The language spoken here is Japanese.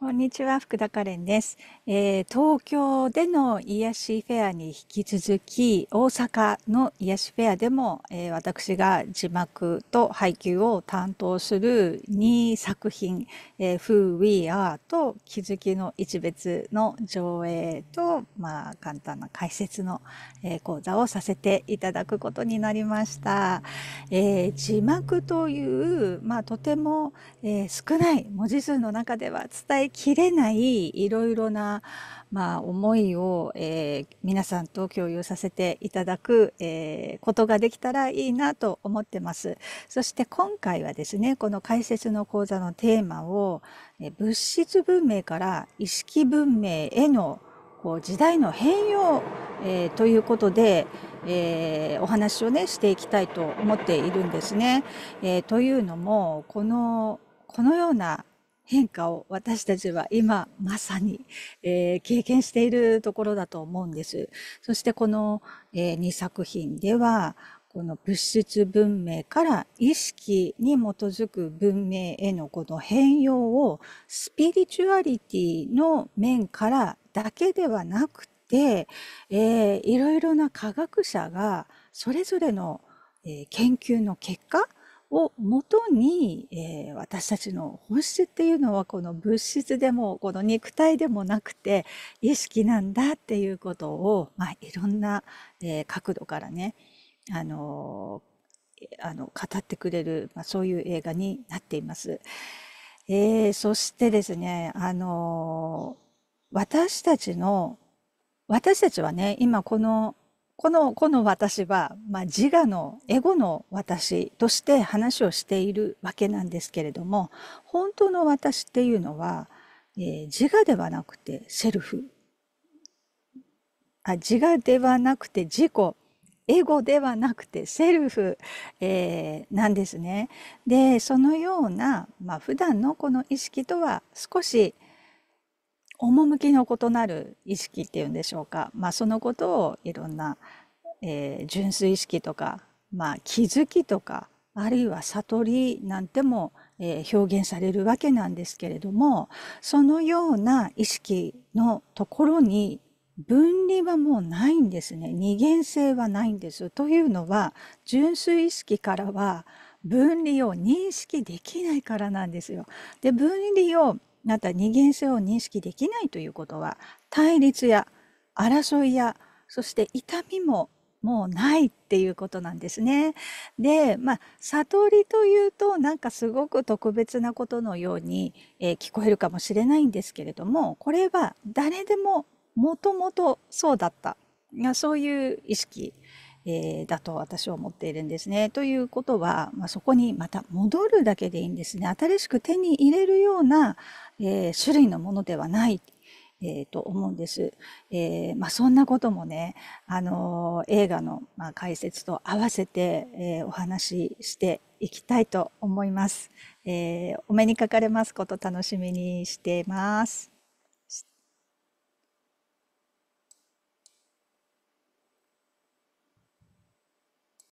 こんにちは、福田カレンです、えー、東京での癒しフェアに引き続き、大阪の癒しフェアでも、えー、私が字幕と配給を担当する2作品、えー、Who We Are と気づきの一別の上映と、まあ、簡単な解説の、えー、講座をさせていただくことになりました。え字幕という、まあ、とても、え少ない文字数の中では伝ええきれないいろいろな、まあ、思いを、えー、皆さんと共有させていただく、えー、ことができたらいいなと思ってます。そして今回はですね、この解説の講座のテーマを、え物質文明から意識文明へのこう時代の変容、えー、ということで、えー、お話をねしていきたいと思っているんですね。えー、というのもこのこのような変化を私たちは今まさに、えー、経験しているところだと思うんです。そしてこの、えー、2作品ではこの物質文明から意識に基づく文明へのこの変容をスピリチュアリティの面からだけではなくて、えー、いろいろな科学者がそれぞれの、えー、研究の結果をもとに、えー、私たちの本質っていうのはこの物質でもこの肉体でもなくて意識なんだっていうことを、まあ、いろんな、えー、角度からね、あのー、あの語ってくれる、まあ、そういう映画になっています。えー、そしてですね、あの私たちの私たちはね今このこの、この私は、まあ、自我の、エゴの私として話をしているわけなんですけれども、本当の私っていうのは、えー、自我ではなくてセルフ。あ、自我ではなくて自己。エゴではなくてセルフ、えー、なんですね。で、そのような、まあ、普段のこの意識とは少し、趣の異なる意識っていうんでしょうか、まあ、そのことをいろんな、えー、純粋意識とか、まあ、気づきとかあるいは悟りなんても、えー、表現されるわけなんですけれどもそのような意識のところに分離はもうないんですね二元性はないんです。というのは純粋意識からは分離を認識できないからなんですよ。で分離をまた二元性を認識できないということは対立や争いやそして痛みももうないっていうことなんですね。で、まあ、悟りというとなんかすごく特別なことのように、えー、聞こえるかもしれないんですけれどもこれは誰でももともとそうだったそういう意識えー、だと私は思っているんですね。ということは、まあ、そこにまた戻るだけでいいんですね。新しく手に入れるような、えー、種類のものではない。えー、と思うんです、えー、まあ、そんなこともね、あの映画の、ま解説と合わせて、えお話ししていきたいと思います、えお目にかかれますこと楽しみにしています。